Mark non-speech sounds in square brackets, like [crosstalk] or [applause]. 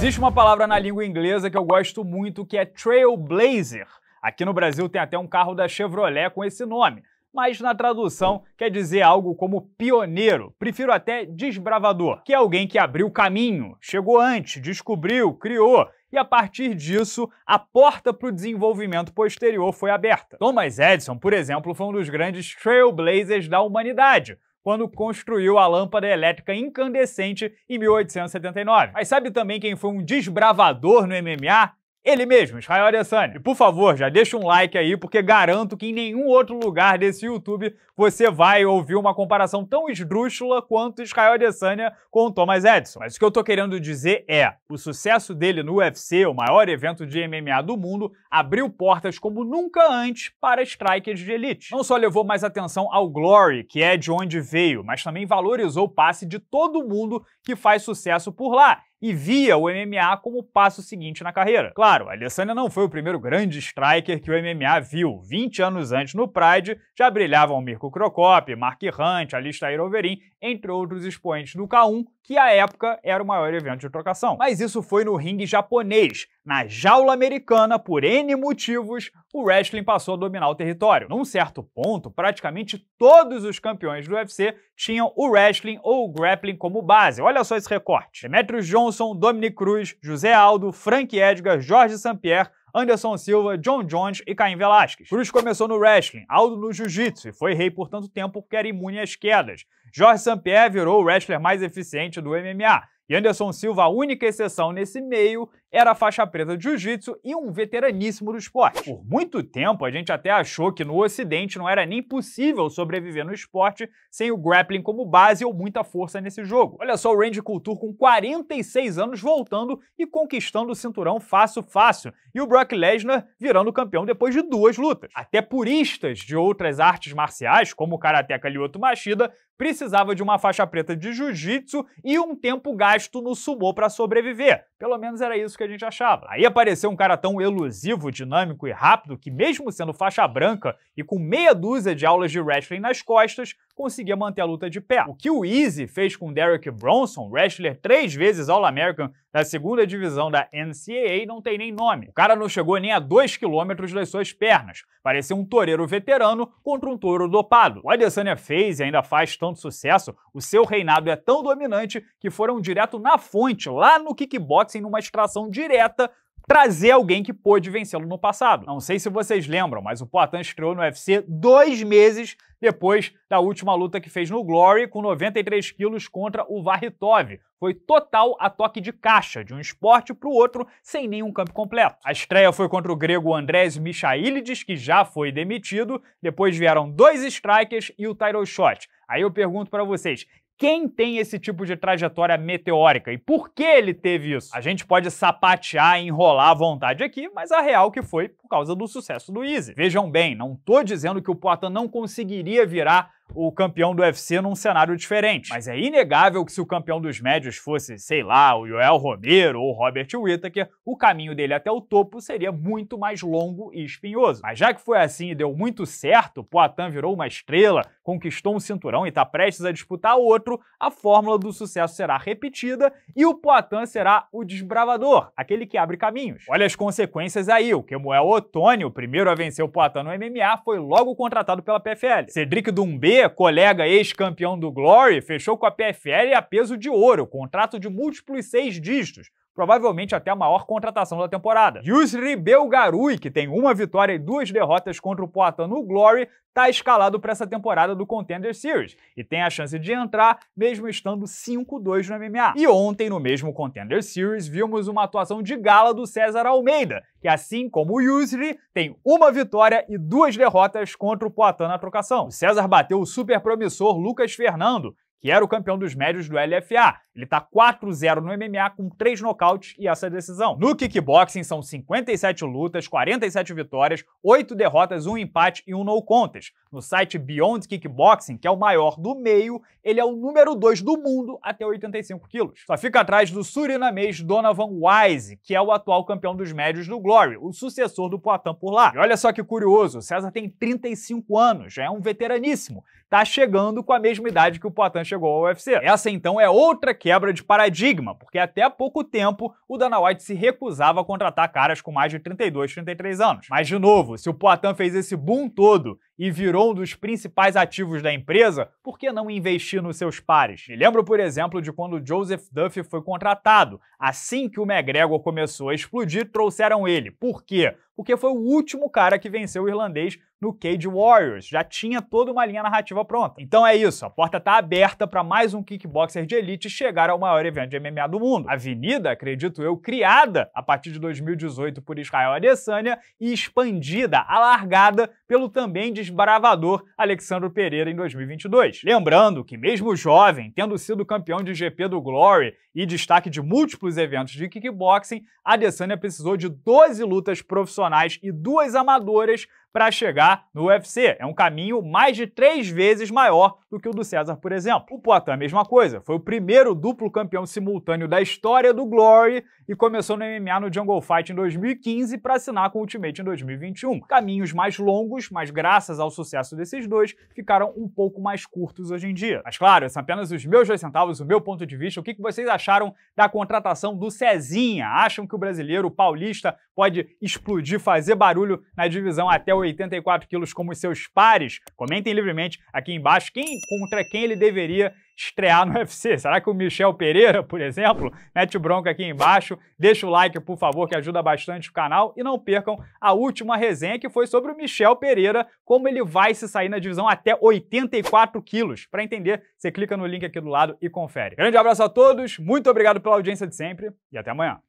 Existe uma palavra na língua inglesa que eu gosto muito que é trailblazer. Aqui no Brasil tem até um carro da Chevrolet com esse nome, mas na tradução quer dizer algo como pioneiro, prefiro até desbravador, que é alguém que abriu caminho, chegou antes, descobriu, criou e a partir disso a porta para o desenvolvimento posterior foi aberta. Thomas Edison, por exemplo, foi um dos grandes trailblazers da humanidade quando construiu a lâmpada elétrica incandescente em 1879. Mas sabe também quem foi um desbravador no MMA? ele mesmo, Israel Adesanya. E por favor, já deixa um like aí, porque garanto que em nenhum outro lugar desse YouTube você vai ouvir uma comparação tão esdrúxula quanto Israel Adesanya com o Thomas Edson. Mas o que eu tô querendo dizer é, o sucesso dele no UFC, o maior evento de MMA do mundo, abriu portas como nunca antes para strikers de elite. Não só levou mais atenção ao Glory, que é de onde veio, mas também valorizou o passe de todo mundo que faz sucesso por lá e via o MMA como o passo seguinte na carreira. Claro, Alessandro não foi o primeiro grande striker que o MMA viu. 20 anos antes, no Pride, já brilhavam Mirko Crocop, Mark Hunt, Alistair Overeem, entre outros expoentes do K1, que à época era o maior evento de trocação. Mas isso foi no ringue japonês, na jaula americana, por N motivos, o wrestling passou a dominar o território. Num certo ponto, praticamente todos os campeões do UFC tinham o wrestling ou o grappling como base. Olha só esse recorte: Demetrius Johnson, Dominic Cruz, José Aldo, Frank Edgar, Jorge St-Pierre, Anderson Silva, John Jones e Caim Velasquez. Cruz começou no wrestling, Aldo no jiu-jitsu e foi rei por tanto tempo que era imune às quedas. Jorge St-Pierre virou o wrestler mais eficiente do MMA. E Anderson Silva, a única exceção nesse meio, era faixa preta de jiu-jitsu e um veteraníssimo do esporte. Por muito tempo, a gente até achou que no Ocidente não era nem possível sobreviver no esporte sem o grappling como base ou muita força nesse jogo. Olha só o Randy Couture com 46 anos voltando e conquistando o cinturão fácil fácil, e o Brock Lesnar virando campeão depois de duas lutas. Até puristas de outras artes marciais, como o Karateka Lyoto Machida, precisava de uma faixa preta de jiu-jitsu e um tempo gasto no sumô para sobreviver. Pelo menos era isso que a gente achava. Aí apareceu um cara tão elusivo, dinâmico e rápido que, mesmo sendo faixa branca e com meia dúzia de aulas de wrestling nas costas, conseguia manter a luta de pé. O que o Easy fez com Derek Bronson, wrestler três vezes All-American da segunda divisão da NCAA, não tem nem nome. O cara não chegou nem a 2 km das suas pernas. Parecia um toureiro veterano contra um touro dopado. O Adesanya fez e ainda faz tanto sucesso, o seu reinado é tão dominante que foram direto na fonte, lá no kickboxing, numa extração direta, trazer alguém que pôde vencê-lo no passado. Não sei se vocês lembram, mas o Poitin estreou no UFC dois meses depois da última luta que fez no Glory com 93 quilos contra o Varritov. Foi total a toque de caixa, de um esporte para o outro, sem nenhum campo completo. A estreia foi contra o grego Andrés Michailidis, que já foi demitido. Depois vieram dois strikers e o title shot. Aí eu pergunto para vocês, quem tem esse tipo de trajetória meteórica e por que ele teve isso. A gente pode sapatear, enrolar à vontade aqui, mas a real que foi por causa do sucesso do Easy. Vejam bem, não estou dizendo que o Poatan não conseguiria virar o campeão do UFC num cenário diferente, mas é inegável que se o campeão dos médios fosse, sei lá, o Joel Romero ou o Robert Whittaker, o caminho dele até o topo seria muito mais longo e espinhoso. Mas já que foi assim e deu muito certo, Poatan virou uma estrela, conquistou um cinturão e está prestes a disputar outro, a fórmula do sucesso será repetida e o Poatan será o desbravador, aquele que abre caminhos. Olha as consequências aí, o Kemuel Otônio, o primeiro a vencer o Poitin no MMA, foi logo contratado pela PFL. Cedric Dumbé, colega ex-campeão do Glory, fechou com a PFL a peso de ouro, contrato de múltiplos seis dígitos, provavelmente até a maior contratação da temporada. Yusri Belgarui, que tem uma vitória e duas derrotas contra o Poitin no Glory, está escalado para essa temporada do Contender Series e tem a chance de entrar mesmo estando 5-2 no MMA. E ontem, no mesmo Contender Series, vimos uma atuação de gala do César Almeida, que assim como o Yusri, tem uma vitória e duas derrotas contra o Poitin na trocação. O César bateu o super promissor Lucas Fernando, que era o campeão dos médios do LFA. Ele tá 4-0 no MMA com três nocautes e essa decisão. No kickboxing são 57 lutas, 47 vitórias, 8 derrotas, 1 empate e 1 no contest. No site Beyond Kickboxing, que é o maior do meio, ele é o número 2 do mundo até 85 quilos. Só fica atrás do surinamês Donovan Wise, que é o atual campeão dos médios do Glory, o sucessor do Poitin por lá. E olha só que curioso, César tem 35 anos, já é um veteraníssimo. Tá chegando com a mesma idade que o Poitin chegou ao UFC. Essa então é outra quebra de paradigma, porque até há pouco tempo o Dana White se recusava a contratar caras com mais de 32, 33 anos. Mas de novo, se o Poitin fez esse boom todo e virou um dos principais ativos da empresa, por que não investir nos seus pares? Me lembro, por exemplo, de quando Joseph Duffy foi contratado. Assim que o McGregor começou a explodir, trouxeram ele. Por quê? Porque foi o último cara que venceu o irlandês no Cage Warriors. Já tinha toda uma linha narrativa pronta. Então é isso, a porta está aberta para mais um kickboxer de elite chegar ao maior evento de MMA do mundo. Avenida, acredito eu, criada a partir de 2018 por Israel Adesanya e expandida, alargada pelo também de desbravador Alexandre Pereira em 2022. Lembrando que, mesmo jovem, tendo sido campeão de GP do Glory e destaque de múltiplos eventos de kickboxing, Adesanya precisou de 12 lutas profissionais e duas amadoras para chegar no UFC. É um caminho mais de três vezes maior do que o do César, por exemplo. O Poitin, mesma coisa, foi o primeiro duplo campeão simultâneo da história do Glory e começou no MMA no Jungle Fight em 2015 para assinar com o Ultimate em 2021. Caminhos mais longos, mas graças ao sucesso desses dois, ficaram um pouco mais curtos hoje em dia. Mas claro, são é apenas os meus dois centavos, o meu ponto de vista. O que vocês acharam da contratação do Cezinha? Acham que o brasileiro o paulista pode explodir, fazer barulho na divisão até o 84 quilos como seus pares? Comentem livremente aqui embaixo quem contra quem ele deveria estrear no UFC. [laughs] Será que o Michel Pereira, por exemplo? Mete o bronco aqui embaixo, deixa o like, por favor, que ajuda bastante o canal e não percam a última resenha que foi sobre o Michel Pereira, como ele vai se sair na divisão até 84 quilos. Para entender, você clica no link aqui do lado e confere. Grande abraço a todos, muito obrigado pela audiência de sempre e até amanhã.